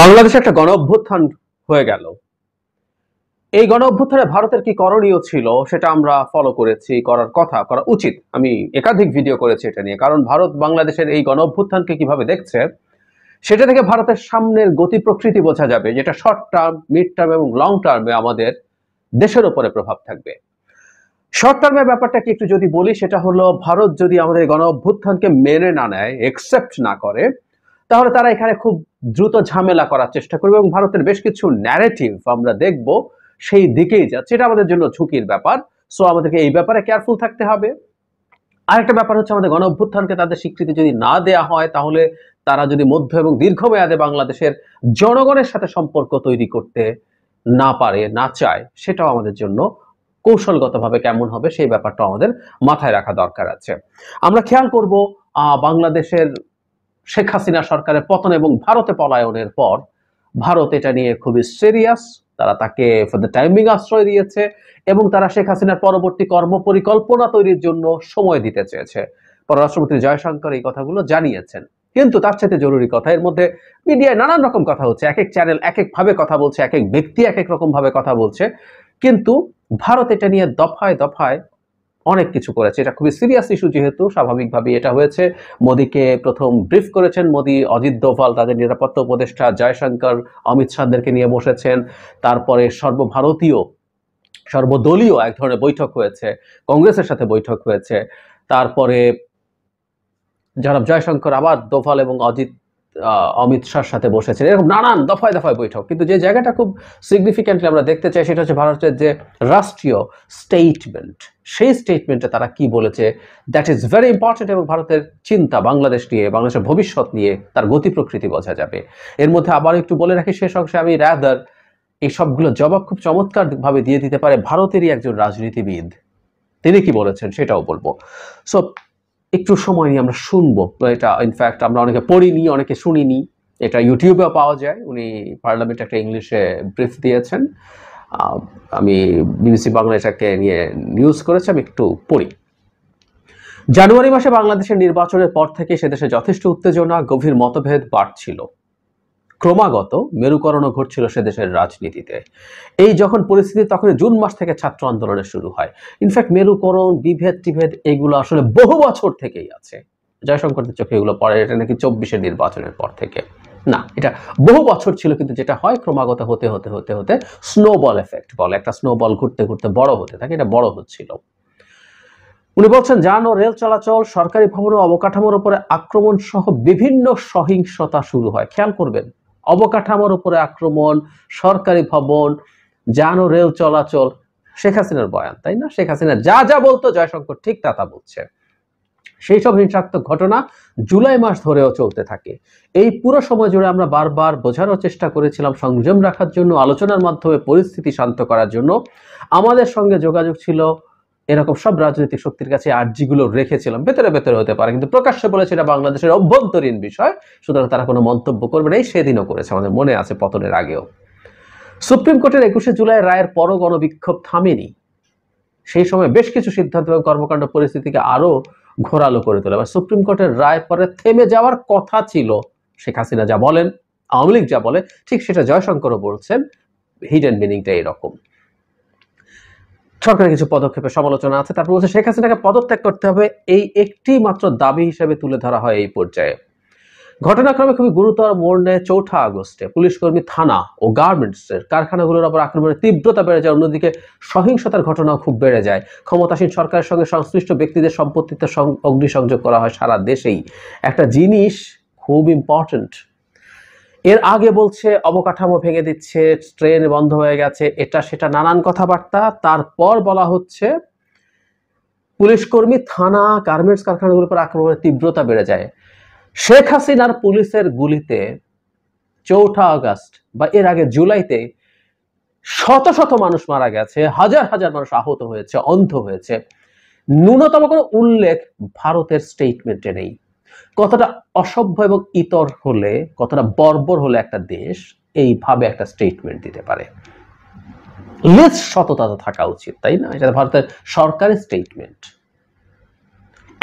বাংলাদেশে একটা গণ অভ্যুত্থান হয়ে গেল এই গণ অভ্যুত্থানে ভারতের কি করণীয় ছিল সেটা আমরা ফলো করেছি করার কথা করা উচিত আমি একাধিক ভিডিও করেছি এটা নিয়ে কারণ ভারত বাংলাদেশের এই গণ অভ্যুত্থানকে কিভাবে দেখছে সেটা থেকে ভারতের সামনের গতি প্রকৃতি বোঝা যাবে যেটা শর্ট টার্ম মিড টার্ম এবং লং টার্মে আমাদের দেশের ওপরে প্রভাব থাকবে শর্ট টার্মের ব্যাপারটা কি একটু যদি বলি সেটা হলো ভারত যদি আমাদের গণ অভ্যুত্থানকে মেনে না নেয় একসেপ্ট না করে তাহলে তারা এখানে খুব দ্রুত ঝামেলা করার চেষ্টা করবে এবং ভারতের বেশ কিছু ন্যারেটিভ আমরা দেখব সেই দিকেই যাচ্ছে এটা আমাদের জন্য ঝুঁকির ব্যাপার সো আমাদেরকে এই ব্যাপারে কেয়ারফুল থাকতে হবে আরেকটা ব্যাপার হচ্ছে আমাদের গণ অভ্যুত্থানকে তাদের স্বীকৃতি যদি না দেয়া হয় তাহলে তারা যদি মধ্য এবং দীর্ঘমেয়াদে বাংলাদেশের জনগণের সাথে সম্পর্ক তৈরি করতে না পারে না চায় সেটাও আমাদের জন্য কৌশলগতভাবে কেমন হবে সেই ব্যাপারটা আমাদের মাথায় রাখা দরকার আছে আমরা খেয়াল করব বাংলাদেশের শেখ হাসিনা সরকারের পতন এবং ভারতে পলায়নের পর ভারত এটা নিয়ে খুবই সিরিয়াস তারা তাকে ফর দ্য টাইমিং আশ্রয় দিয়েছে এবং তারা শেখ হাসিনার পরবর্তী কর্ম পরিকল্পনা তৈরির জন্য সময় দিতে চেয়েছে পররাষ্ট্রমন্ত্রী জয়শঙ্কর এই কথাগুলো জানিয়েছেন কিন্তু তার সাথে জরুরি কথা এর মধ্যে মিডিয়ায় নানান রকম কথা হচ্ছে এক এক চ্যানেল এক ভাবে কথা বলছে এক এক ব্যক্তি এক এক রকম ভাবে কথা বলছে কিন্তু ভারত এটা নিয়ে দফায় দফায় অনেক কিছু করেছে এটা খুবই সিরিয়াস ইস্যু যেহেতু স্বাভাবিকভাবে এটা হয়েছে মোদীকে প্রথম ব্রিফ করেছেন মোদী অজিত দোভাল তাদের নিরাপত্তা উপদেষ্টা জয়শঙ্কর অমিত শাহদেরকে নিয়ে বসেছেন তারপরে সর্বভারতীয় সর্বদলীয় এক ধরনের বৈঠক হয়েছে কংগ্রেসের সাথে বৈঠক হয়েছে তারপরে যারা জয়শঙ্কর আবার দোভাল এবং অজিত অমিত শাহর সাথে বসেছেন এরকম নানান দফায় দফায় বৈঠক কিন্তু যে জায়গাটা খুব সিগনিফিক্যান্টলি আমরা দেখতে চাই সেটা হচ্ছে ভারতের যে রাষ্ট্রীয় স্টেটমেন্ট সেই স্টেটমেন্টে তারা কি বলেছে দ্যাট ইজ ভেরি ইম্পর্টেন্ট এবং ভারতের চিন্তা বাংলাদেশ নিয়ে বাংলাদেশের ভবিষ্যৎ নিয়ে তার গতি প্রকৃতি বোঝা যাবে এর মধ্যে আবার একটু বলে রাখি শেষ অংশে আমি র্যাদার এই সবগুলো জবাব খুব চমৎকারভাবে দিয়ে দিতে পারে ভারতেরই একজন রাজনীতিবিদ তিনি কি বলেছেন সেটাও বলবো সো একটু সময় নিয়ে আমরা শুনবো এটা ইনফ্যাক্ট আমরা অনেকে পড়িনি অনেকে শুনিনি এটা ইউটিউবেও পাওয়া যায় উনি পার্লামেন্টে একটা ইংলিশে ব্রিফ দিয়েছেন আমি বিবিসি বাংলা এটাকে নিয়ে নিউজ করেছে আমি একটু পড়ি জানুয়ারি মাসে বাংলাদেশের নির্বাচনের পর থেকে দেশে যথেষ্ট উত্তেজনা গভীর মতভেদ বাড়ছিল ক্রমাগত মেরুকরণ ঘটছিল সে দেশের রাজনীতিতে এই যখন পরিস্থিতি তখন জুন মাস থেকে ছাত্র আন্দোলনের শুরু হয় ইনফ্যাক্ট মেরুকরণ বিভেদ টিভেদ এগুলো আসলে বহু বছর থেকেই আছে জয়শঙ্করদের চোখে এগুলো পড়ে এটা নাকি চব্বিশের নির্বাচনের পর থেকে না এটা বহু বছর ছিল কিন্তু যেটা হয় ক্রমাগত হতে হতে হতে হতে স্নোবল এফেক্ট বলে একটা স্নোবল ঘুরতে ঘুরতে বড় হতে থাকে এটা বড় হচ্ছিল উনি বলছেন যান ও রেল চলাচল সরকারি ভবন ও অবকাঠামোর উপরে আক্রমণ সহ বিভিন্ন সহিংসতা শুরু হয় খেয়াল করবেন অবকাঠামোর উপরে আক্রমণ সরকারি ভবন যান রেল চলাচল শেখ হাসিনার বয়ান তাই না শেখ হাসিনা যা যা বলতো জয়শঙ্কর ঠিক তা তা বলছে সেই সব হিংসাত্মক ঘটনা জুলাই মাস ধরেও চলতে থাকে এই পুরো সময় জুড়ে আমরা বারবার বোঝানোর চেষ্টা করেছিলাম সংযম রাখার জন্য আলোচনার মাধ্যমে পরিস্থিতি শান্ত করার জন্য আমাদের সঙ্গে যোগাযোগ ছিল এরকম সব রাজনৈতিক শক্তির কাছে আর্জিগুলো রেখেছিলাম ভেতরে ভেতরে হতে পারে কিন্তু প্রকাশ্যে বলেছে এটা বাংলাদেশের অভ্যন্তরীণ বিষয় সুতরাং তারা কোনো মন্তব্য করবে না এই সেদিনও করেছে আমাদের মনে আছে পতনের আগেও সুপ্রিম কোর্টের একুশে জুলাই রায়ের পরও গণবিক্ষোভ থামেনি সেই সময় বেশ কিছু সিদ্ধান্ত এবং কর্মকাণ্ড পরিস্থিতিকে আরও ঘোরালো করে তোলে বা সুপ্রিম কোর্টের রায় পরে থেমে যাওয়ার কথা ছিল শেখ হাসিনা যা বলেন আওয়ামী লীগ যা বলে ঠিক সেটা জয়শঙ্করও বলছেন হিডেন মিনিংটা এরকম সরকারের কিছু পদক্ষেপের সমালোচনা আছে তারপর বলছে শেখ হাসিনাকে পদত্যাগ করতে হবে এই একটি মাত্র দাবি হিসেবে তুলে ধরা হয় এই পর্যায়ে ঘটনাক্রমে খুবই গুরুতর মোড় নেয় চৌঠা আগস্টে পুলিশকর্মী থানা ও গার্মেন্টসের কারখানাগুলোর ওপর আক্রমণের তীব্রতা বেড়ে যায় অন্যদিকে সহিংসতার ঘটনাও খুব বেড়ে যায় ক্ষমতাসীন সরকারের সঙ্গে সংশ্লিষ্ট ব্যক্তিদের সম্পত্তিতে অগ্নিসংযোগ করা হয় সারা দেশেই একটা জিনিস খুব ইম্পর্টেন্ট এর আগে বলছে অবকাঠামো ভেঙে দিচ্ছে ট্রেন বন্ধ হয়ে গেছে এটা সেটা নানান কথাবার্তা তারপর বলা হচ্ছে পুলিশ কর্মী থানা গার্মেন্টস কারখানাগুলোর উপর আক্রমণের তীব্রতা বেড়ে যায় শেখ হাসিনার পুলিশের গুলিতে চৌঠা আগস্ট বা এর আগে জুলাইতে শত শত মানুষ মারা গেছে হাজার হাজার মানুষ আহত হয়েছে অন্ধ হয়েছে ন্যূনতম কোনো উল্লেখ ভারতের স্টেটমেন্টে নেই কথাটা অসভ্য এবং ইতর হলে কথাটা বর্বর হলে একটা দেশ এইভাবে একটা স্টেটমেন্ট দিতে পারে লেস সততা তো থাকা উচিত তাই না এটা ভারতের সরকারের স্টেটমেন্ট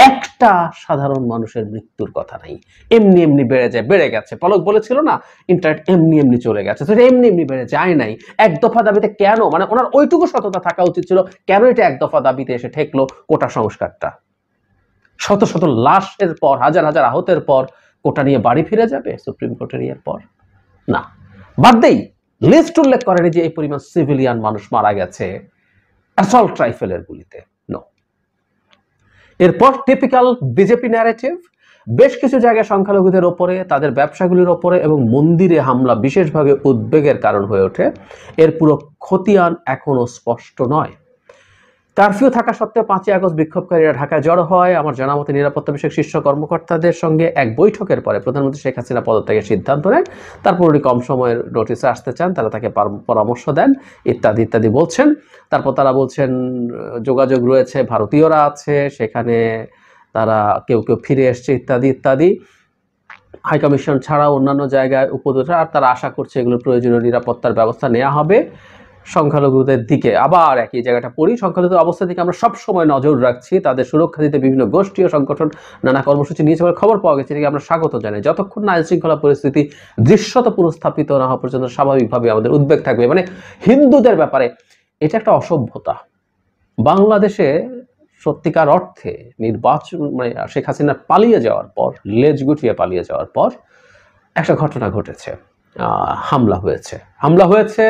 একটা সাধারণ মানুষের মৃত্যুর কথা নাই এমনি এমনি বেড়ে যায় বেড়ে গেছে পলক বলেছিল না ইন্টারনেট এমনি এমনি চলে গেছে তো এমনি এমনি বেড়ে যায় নাই এক দফা দাবিতে কেন মানে ওনার ওইটুকু সততা থাকা উচিত ছিল কেন এটা এক দফা দাবিতে এসে ঠেকলো কোটা সংস্কারটা শত শত লাশের পর হাজার হাজার আহতের পর কোটা নিয়ে বাড়ি ফিরে যাবে সুপ্রিম কোর্টের ইয়ের পর না বাদ দেই লিস্ট উল্লেখ করেনি যে এই পরিমাণ সিভিলিয়ান মানুষ মারা গেছে অ্যাসল্ট রাইফেলের গুলিতে নো এরপর টিপিক্যাল বিজেপি ন্যারেটিভ বেশ কিছু জায়গায় সংখ্যালঘুদের ওপরে তাদের ব্যবসাগুলির ওপরে এবং মন্দিরে হামলা বিশেষভাবে উদ্বেগের কারণ হয়ে ওঠে এর পুরো খতিয়ান এখনও স্পষ্ট নয় কারফিউ থাকা সত্ত্বেও পাঁচই আগস্ট বিক্ষোভকারীরা ঢাকায় জড়ো হয় আমার জানা মতে নিরাপত্তা বিষয়ক শীর্ষ কর্মকর্তাদের সঙ্গে এক বৈঠকের পরে প্রধানমন্ত্রী শেখ হাসিনা পদত্যাগের সিদ্ধান্ত নেন তারপর উনি কম সময়ের নোটিসে আসতে চান তারা তাকে পরামর্শ দেন ইত্যাদি ইত্যাদি বলছেন তারপর তারা বলছেন যোগাযোগ রয়েছে ভারতীয়রা আছে সেখানে তারা কেউ কেউ ফিরে এসছে ইত্যাদি ইত্যাদি হাইকমিশন ছাড়াও অন্যান্য জায়গায় উপদেষ্টা আর তারা আশা করছে এগুলোর প্রয়োজনীয় নিরাপত্তার ব্যবস্থা নেওয়া হবে সংখ্যালঘুদের দিকে আবার একই জায়গাটা পড়ি সংখ্যালঘু অবস্থা থেকে আমরা সব সময় নজর রাখছি তাদের সুরক্ষা দিতে বিভিন্ন গোষ্ঠী ও সংগঠন নানা কর্মসূচি নিয়েছে বলে খবর পাওয়া গেছে এটাকে আমরা স্বাগত জানাই যতক্ষণ না আইনশৃঙ্খলা পরিস্থিতি দৃশ্যত পুনঃস্থাপিত না হওয়া পর্যন্ত স্বাভাবিকভাবে আমাদের উদ্বেগ থাকবে মানে হিন্দুদের ব্যাপারে এটা একটা অসভ্যতা বাংলাদেশে সত্যিকার অর্থে নির্বাচন মানে শেখ হাসিনার পালিয়ে যাওয়ার পর লেজ গুটিয়ে পালিয়ে যাওয়ার পর একটা ঘটনা ঘটেছে হামলা হয়েছে হামলা হয়েছে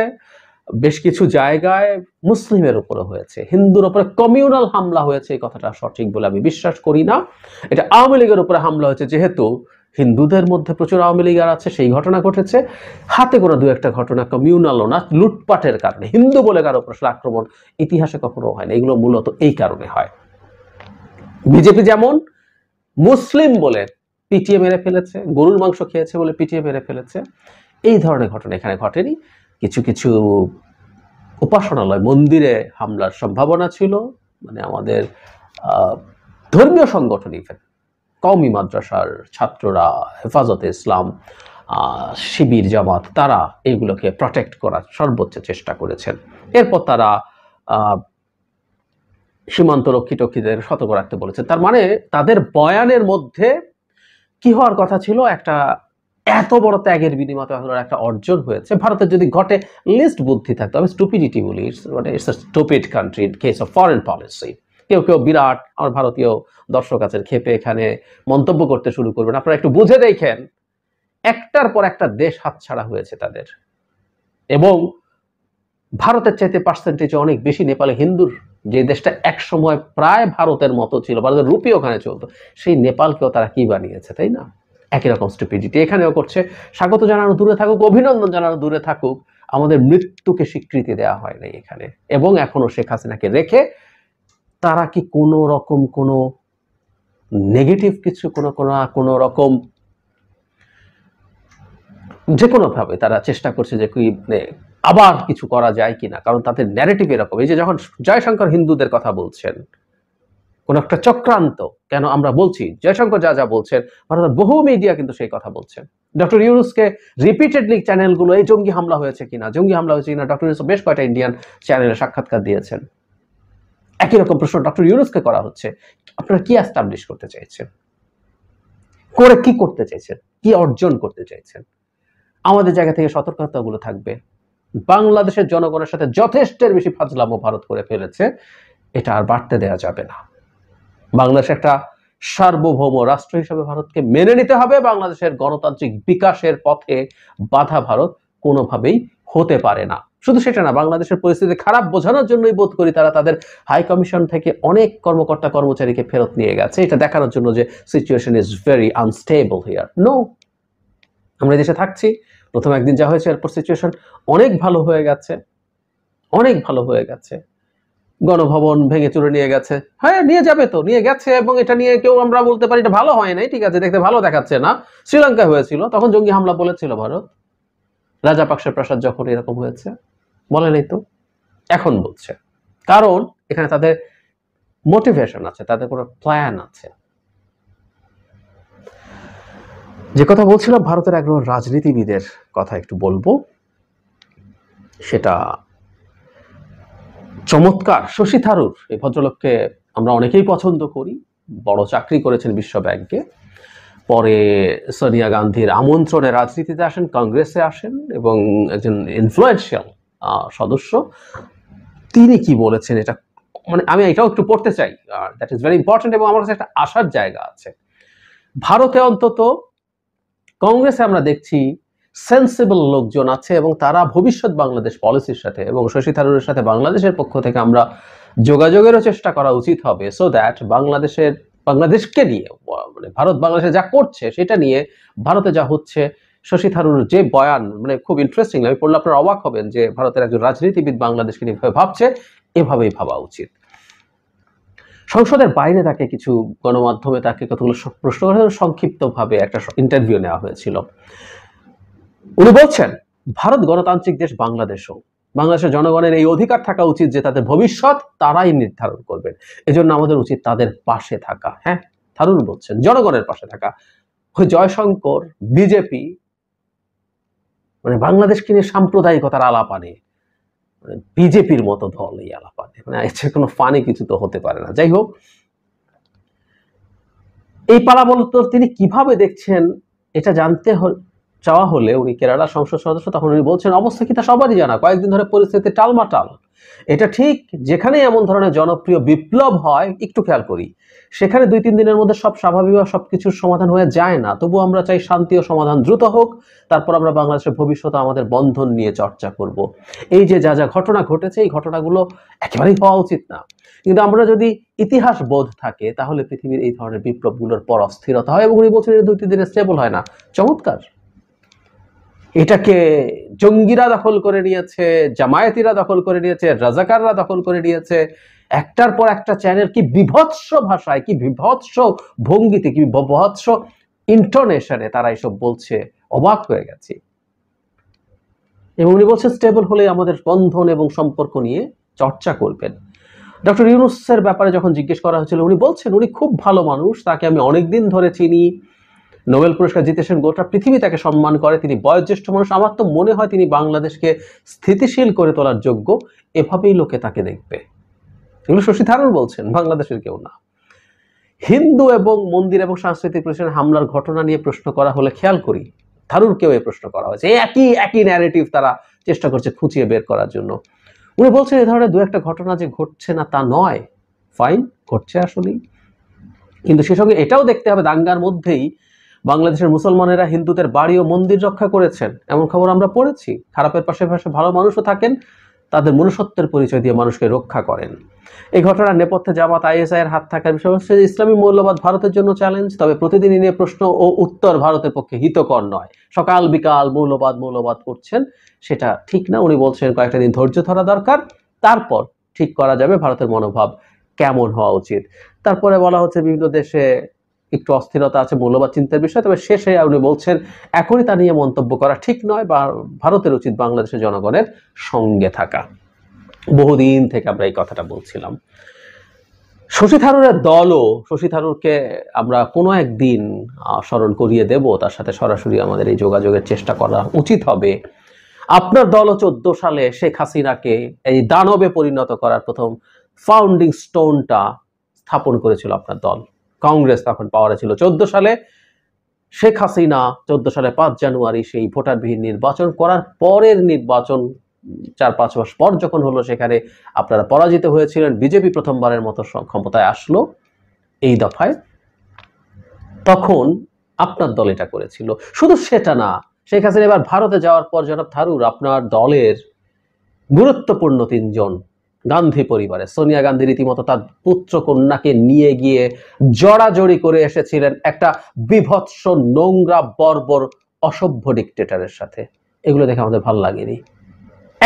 বেশ কিছু জায়গায় মুসলিমের উপরে হয়েছে হিন্দুর উপরে কমিউনাল হামলা হয়েছে এই কথাটা সঠিক বলে আমি বিশ্বাস করি না এটা আওয়ামী লীগের উপরে হামলা হয়েছে যেহেতু হিন্দুদের মধ্যে প্রচুর আওয়ামী লীগার আছে সেই ঘটনা ঘটেছে হাতে কোনো দু একটা ঘটনা কমিউনালও না লুটপাটের কারণে হিন্দু বলে কারো প্রশ্ন আক্রমণ ইতিহাসে কখনো হয় না এগুলো মূলত এই কারণে হয় বিজেপি যেমন মুসলিম বলে পিটিয়ে মেরে ফেলেছে গরুর মাংস খেয়েছে বলে পিটিয়ে মেরে ফেলেছে এই ধরনের ঘটনা এখানে ঘটেনি কিছু কিছু উপাসনালয় মন্দিরে হামলার সম্ভাবনা ছিল মানে আমাদের ধর্মীয় সংগঠন ইভেন কওমি মাদ্রাসার ছাত্ররা হেফাজতে ইসলাম শিবির জামাত তারা এইগুলোকে প্রটেক্ট করার সর্বোচ্চ চেষ্টা করেছেন এরপর তারা সীমান্ত রক্ষী টক্ষীদের সতর্ক রাখতে বলেছেন তার মানে তাদের বয়ানের মধ্যে কি হওয়ার কথা ছিল একটা এত বড় ত্যাগের বিনিময়ে আসলে একটা অর্জন হয়েছে ভারতের যদি ঘটে লিস্ট বুদ্ধি থাকতো আমি স্টুপিডিটি বলি it's a stupid country in case of foreign policy কেউ কেউ বিরাট আমার ভারতীয় দর্শক আছেন খেপে এখানে মন্তব্য করতে শুরু করবেন আপনারা একটু বুঝে দেখেন একটার পর একটা দেশ হাতছাড়া হয়েছে তাদের এবং ভারতের চাইতে পার্সেন্টেজে অনেক বেশি নেপালে হিন্দুর যে দেশটা এক সময় প্রায় ভারতের মতো ছিল ভারতের রুপি ওখানে চলতো সেই নেপালকেও তারা কি বানিয়েছে তাই না একই রকম স্টুপিডিটি এখানেও করছে স্বাগত জানানো দূরে থাকুক অভিনন্দন জানানো দূরে থাকুক আমাদের মৃত্যুকে স্বীকৃতি দেওয়া হয় নাই এখানে এবং এখনো শেখ হাসিনাকে রেখে তারা কি কোনো রকম কোনো নেগেটিভ কিছু কোনো কোনো কোনো রকম যে কোনোভাবে তারা চেষ্টা করছে যে কি আবার কিছু করা যায় কিনা কারণ তাদের ন্যারেটিভ এরকম এই যে যখন জয়শঙ্কর হিন্দুদের কথা বলছেন কোন একটা চক্রান্ত কেন আমরা বলছি জয়শঙ্কর যা যা বলছেন ভারতের বহু মিডিয়া কিন্তু সেই কথা বলছেন ডক্টর ইউনুসকে রিপিটেডলি চ্যানেলগুলো এই জঙ্গি হামলা হয়েছে কিনা জঙ্গি হামলা হয়েছে কিনা ডক্টর ইউনুস বেশ কয়টা ইন্ডিয়ান চ্যানেলে সাক্ষাৎকার দিয়েছেন একই রকম প্রশ্ন ডক্টর ইউনুসকে করা হচ্ছে আপনারা কি এস্টাবলিশ করতে চাইছেন করে কি করতে চাইছেন কি অর্জন করতে চাইছেন আমাদের জায়গা থেকে সতর্কতাগুলো থাকবে বাংলাদেশের জনগণের সাথে যথেষ্টের বেশি ফাজলামো ভারত করে ফেলেছে এটা আর বাড়তে দেয়া যাবে না বাংলাদেশ একটা সার্বভৌম রাষ্ট্র হিসেবে ভারতকে মেনে নিতে হবে বাংলাদেশের গণতান্ত্রিক বিকাশের পথে বাধা ভারত কোনোভাবেই হতে পারে না শুধু সেটা না বাংলাদেশের পরিস্থিতি খারাপ বোঝানোর জন্যই বোধ করি তারা তাদের হাই কমিশন থেকে অনেক কর্মকর্তা কর্মচারীকে ফেরত নিয়ে গেছে এটা দেখানোর জন্য যে situation is very unstable here no আমরা দেশে থাকছি প্রথম একদিন যা হয়েছে এরপর সিচুয়েশন অনেক ভালো হয়ে গেছে অনেক ভালো হয়ে গেছে গণভবন ভেঙে চুরে নিয়ে গেছে হ্যাঁ নিয়ে যাবে তো নিয়ে গেছে এবং এটা নিয়ে কেউ আমরা বলতে পারি এটা ভালো হয় নাই ঠিক আছে দেখতে ভালো দেখাচ্ছে না শ্রীলঙ্কা হয়েছিল তখন জঙ্গি হামলা বলেছিল ভারত রাজাপাকসের প্রাসাদ যখন এরকম হয়েছে বলে নাই তো এখন বলছে কারণ এখানে তাদের মোটিভেশন আছে তাদের কোনো প্ল্যান আছে যে কথা বলছিলাম ভারতের একজন রাজনীতিবিদের কথা একটু বলবো সেটা চমৎকার শশী থারুর এই ভদ্রলোককে আমরা অনেকেই পছন্দ করি বড় চাকরি করেছেন বিশ্ব ব্যাংকে পরে সোনিয়া গান্ধীর আমন্ত্রণে রাজনীতিতে আসেন কংগ্রেসে আসেন এবং একজন ইনফ্লুয়েন্সিয়াল সদস্য তিনি কি বলেছেন এটা মানে আমি এটাও একটু পড়তে চাই দ্যাট ইজ ভেরি ইম্পর্টেন্ট এবং আমার কাছে একটা আসার জায়গা আছে ভারতে অন্তত কংগ্রেসে আমরা দেখছি সেন্সিবল লোকজন আছে এবং তারা ভবিষ্যৎ বাংলাদেশ পলিসির সাথে এবং শশী থারুরের সাথে বাংলাদেশের পক্ষ থেকে আমরা যোগাযোগেরও চেষ্টা করা উচিত হবে সো দ্যাট বাংলাদেশের বাংলাদেশকে নিয়ে মানে ভারত বাংলাদেশে যা করছে সেটা নিয়ে ভারতে যা হচ্ছে শশী থারুর যে বয়ান মানে খুব ইন্টারেস্টিং আমি পড়লে আপনারা অবাক হবেন যে ভারতের একজন রাজনীতিবিদ বাংলাদেশকে নিয়ে ভাবছে এভাবেই ভাবা উচিত সংসদের বাইরে তাকে কিছু গণমাধ্যমে তাকে কতগুলো প্রশ্ন করা সংক্ষিপ্তভাবে একটা ইন্টারভিউ নেওয়া হয়েছিল উনি বলছেন ভারত গণতান্ত্রিক দেশ বাংলাদেশও বাংলাদেশের জনগণের এই অধিকার থাকা উচিত যে তাদের ভবিষ্যৎ তারাই নির্ধারণ করবেন এজন্য আমাদের উচিত তাদের পাশে থাকা হ্যাঁ থারুন বলছেন জনগণের পাশে থাকা জয়শঙ্কর বিজেপি মানে বাংলাদেশকে নিয়ে সাম্প্রদায়িকতার আলাপ আনে মানে বিজেপির মতো দল এই আলাপ আনে মানে এর কোনো ফানি কিছু তো হতে পারে না যাই হোক এই পালা বলত তিনি কিভাবে দেখছেন এটা জানতে চাওয়া হলে উনি কেরালা সংসদ সদস্য তখন উনি বলছেন অবস্থা কি তা সবারই জানা কয়েকদিন ধরে পরিস্থিতি টালমাটাল এটা ঠিক যেখানে এমন ধরনের জনপ্রিয় বিপ্লব হয় একটু খেয়াল করি সেখানে দুই তিন দিনের মধ্যে সব স্বাভাবিক বা সব কিছুর সমাধান হয়ে যায় না তবু আমরা চাই শান্তি ও সমাধান দ্রুত হোক তারপর আমরা বাংলাদেশের ভবিষ্যতে আমাদের বন্ধন নিয়ে চর্চা করব। এই যে যা যা ঘটনা ঘটেছে এই ঘটনাগুলো একেবারেই হওয়া উচিত না কিন্তু আমরা যদি ইতিহাস বোধ থাকে তাহলে পৃথিবীর এই ধরনের বিপ্লবগুলোর পর অস্থিরতা হয় এবং উনি বলছেন দুই তিন দিনে স্টেবল হয় না চমৎকার এটাকে জঙ্গিরা দখল করে নিয়েছে জামায়াতিরা দখল করে নিয়েছে রাজাকাররা দখল করে নিয়েছে একটার পর একটা চ্যানেল কি বিভৎস ভাষায় কি বিভৎস ভঙ্গিতে কি বিভৎস ইন্টারনেশনে তারা এসব বলছে অবাক হয়ে গেছে এবং উনি বলছেন স্টেবল হলে আমাদের বন্ধন এবং সম্পর্ক নিয়ে চর্চা করবেন ডক্টর ইউনুসের ব্যাপারে যখন জিজ্ঞেস করা হয়েছিল উনি বলছেন উনি খুব ভালো মানুষ তাকে আমি অনেক দিন ধরে চিনি নোবেল পুরস্কার জিতেছেন গোটা পৃথিবী তাকে সম্মান করে তিনি বয়োজ্যেষ্ঠ মানুষ আমার তো মনে হয় তিনি বাংলাদেশকে স্থিতিশীল করে তোলার যোগ্য এভাবেই লোকে তাকে দেখবে এগুলো শশী থারুর বলছেন বাংলাদেশের কেউ না হিন্দু এবং মন্দির এবং সাংস্কৃতিক প্রতিষ্ঠানে হামলার ঘটনা নিয়ে প্রশ্ন করা হলে খেয়াল করি কেউ এই প্রশ্ন করা হয়েছে একই একই ন্যারেটিভ তারা চেষ্টা করছে খুঁচিয়ে বের করার জন্য উনি বলছেন এ ধরনের দু একটা ঘটনা যে ঘটছে না তা নয় ফাইন ঘটছে আসলেই কিন্তু সে সঙ্গে এটাও দেখতে হবে দাঙ্গার মধ্যেই বাংলাদেশের মুসলমানেরা হিন্দুদের বাড়ি ও মন্দির রক্ষা করেছেন এমন খবর আমরা পড়েছি খারাপের পাশে পাশে ভালো মানুষও থাকেন তাদের মনুষ্যত্বের পরিচয় দিয়ে মানুষকে রক্ষা করেন এই ঘটনার নেপথ্যে জামাত আইএসআই এর হাত থাকার বিষয় ইসলামী মৌলবাদ ভারতের জন্য চ্যালেঞ্জ তবে প্রতিদিন নিয়ে প্রশ্ন ও উত্তর ভারতের পক্ষে হিতকর নয় সকাল বিকাল মৌলবাদ মৌলবাদ করছেন সেটা ঠিক না উনি বলছেন কয়েকটা দিন ধৈর্য ধরা দরকার তারপর ঠিক করা যাবে ভারতের মনোভাব কেমন হওয়া উচিত তারপরে বলা হচ্ছে বিভিন্ন দেশে একটু অস্থিরতা আছে মূল্যবাদ চিন্তার বিষয় তবে শেষে উনি বলছেন এখনই তা নিয়ে মন্তব্য করা ঠিক নয় বা ভারতের উচিত বাংলাদেশের জনগণের সঙ্গে থাকা বহুদিন থেকে আমরা এই কথাটা বলছিলাম শশী থারুরের দলও শশী থারুরকে আমরা কোনো একদিন স্মরণ করিয়ে দেব তার সাথে সরাসরি আমাদের এই যোগাযোগের চেষ্টা করা উচিত হবে আপনার দলও চোদ্দ সালে শেখ হাসিনাকে এই দানবে পরিণত করার প্রথম ফাউন্ডিং স্টোনটা স্থাপন করেছিল আপনার দল কংগ্রেস তখন পাওয়ারে ছিল চোদ্দ সালে শেখ হাসিনা চোদ্দ সালে পাঁচ জানুয়ারি সেই ভোটারবিহীন নির্বাচন করার পরের নির্বাচন চার পাঁচ মাস পর যখন হলো সেখানে আপনারা পরাজিত হয়েছিলেন বিজেপি প্রথমবারের মতো ক্ষমতায় আসলো এই দফায় তখন আপনার দল এটা করেছিল শুধু সেটা না শেখ হাসিনা এবার ভারতে যাওয়ার পর জনাব থারুর আপনার দলের গুরুত্বপূর্ণ তিনজন গান্ধী পরিবারে সোনিয়া গান্ধী রীতিমতো তার পুত্র কন্যাকে নিয়ে গিয়ে জড়াজড়ি করে এসেছিলেন একটা বিভৎস নোংরা বর্বর অসভ্য ডিকটেটারের সাথে এগুলো দেখে আমাদের ভাল লাগেনি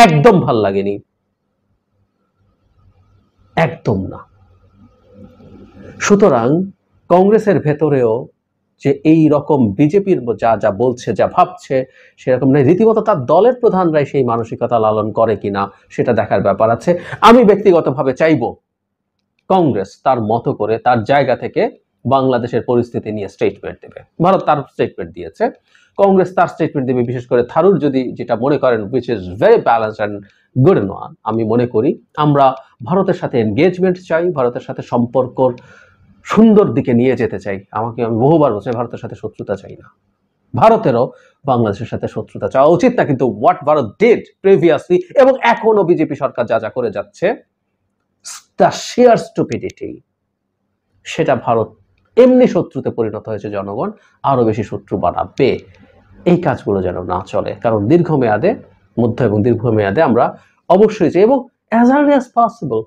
একদম ভাল লাগেনি একদম না সুতরাং কংগ্রেসের ভেতরেও যে এই রকম বিজেপির যা যা বলছে যা ভাবছে সেরকম নয় রীতিমতো তার দলের প্রধানরাই সেই মানসিকতা লালন করে কিনা সেটা দেখার ব্যাপার আছে আমি ব্যক্তিগতভাবে চাইব কংগ্রেস তার মতো করে তার জায়গা থেকে বাংলাদেশের পরিস্থিতি নিয়ে স্টেটমেন্ট দেবে ভারত তার স্টেটমেন্ট দিয়েছে কংগ্রেস তার স্টেটমেন্ট দেবে বিশেষ করে থারুর যদি যেটা মনে করেন which is very balance and good one আমি মনে করি আমরা ভারতের সাথে এনগেজমেন্ট চাই ভারতের সাথে সম্পর্কর সুন্দর দিকে নিয়ে যেতে চাই আমাকে আমি বহুবার বলছি ভারতের সাথে শত্রুতা চাই না ভারতেরও বাংলাদেশের সাথে শত্রুতা চাওয়া উচিত না কিন্তু হোয়াট ভারত ডেড প্রিভিয়াসলি এবং এখনও বিজেপি সরকার যা যা করে যাচ্ছে দ্য শেয়ার স্টুপিডিটি সেটা ভারত এমনি শত্রুতে পরিণত হয়েছে জনগণ আরও বেশি শত্রু বাড়াবে এই কাজগুলো যেন না চলে কারণ দীর্ঘমেয়াদে মধ্য এবং দীর্ঘমেয়াদে আমরা অবশ্যই চাই এবং অ্যাজ আর্লি অ্যাজ পসিবল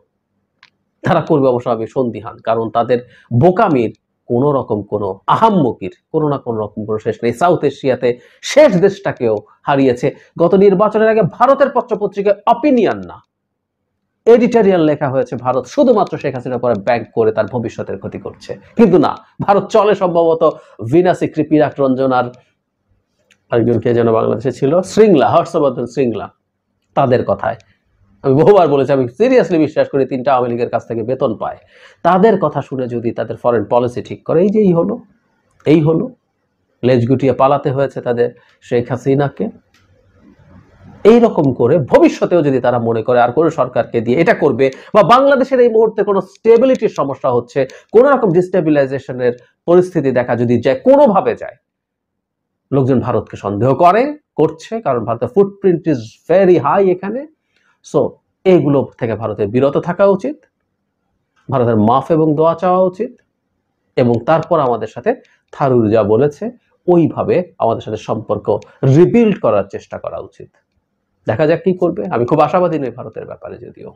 তারা করবে অবশ্য আমি সন্দিহান কারণ তাদের বোকামির কোন রকম কোনো আহাম্মকির কোনো না কোনো রকম কোনো শেষ নেই সাউথ এশিয়াতে শেষ দেশটাকেও হারিয়েছে গত নির্বাচনের আগে ভারতের পত্রপত্রিকায় অপিনিয়ন না এডিটোরিয়াল লেখা হয়েছে ভারত শুধুমাত্র শেখ হাসিনার পরে ব্যাংক করে তার ভবিষ্যতের ক্ষতি করছে কিন্তু না ভারত চলে সম্ভবত ভিনাসি কৃপিরাট রঞ্জন আর আরেকজন কে যেন বাংলাদেশে ছিল শৃঙ্গলা হর্ষবর্ধন শৃঙ্গলা তাদের কথায় আমি বহুবার বলেছি আমি সিরিয়াসলি বিশ্বাস করি তিনটা আওয়ামী লীগের কাছ থেকে বেতন পায় তাদের কথা শুনে যদি তাদের ফরেন পলিসি ঠিক করে এই যে এই হলো এই হলো লেজ গুটিয়ে পালাতে হয়েছে তাদের শেখ হাসিনাকে এই রকম করে ভবিষ্যতেও যদি তারা মনে করে আর কোনো সরকারকে দিয়ে এটা করবে বা বাংলাদেশের এই মুহূর্তে কোনো স্টেবিলিটির সমস্যা হচ্ছে কোন রকম ডিস্টেবিলাইজেশনের পরিস্থিতি দেখা যদি যায় কোনোভাবে যায় লোকজন ভারতকে সন্দেহ করে করছে কারণ ভারতের ফুটপ্রিন্ট ইজ ভেরি হাই এখানে সো এইগুলো থেকে ভারতের বিরত থাকা উচিত ভারতের মাফ এবং দোয়া চাওয়া উচিত এবং তারপর আমাদের সাথে থারুর যা বলেছে ওইভাবে আমাদের সাথে সম্পর্ক রিবিল্ড করার চেষ্টা করা উচিত দেখা যাক কি করবে আমি খুব আশাবাদী নই ভারতের ব্যাপারে যদিও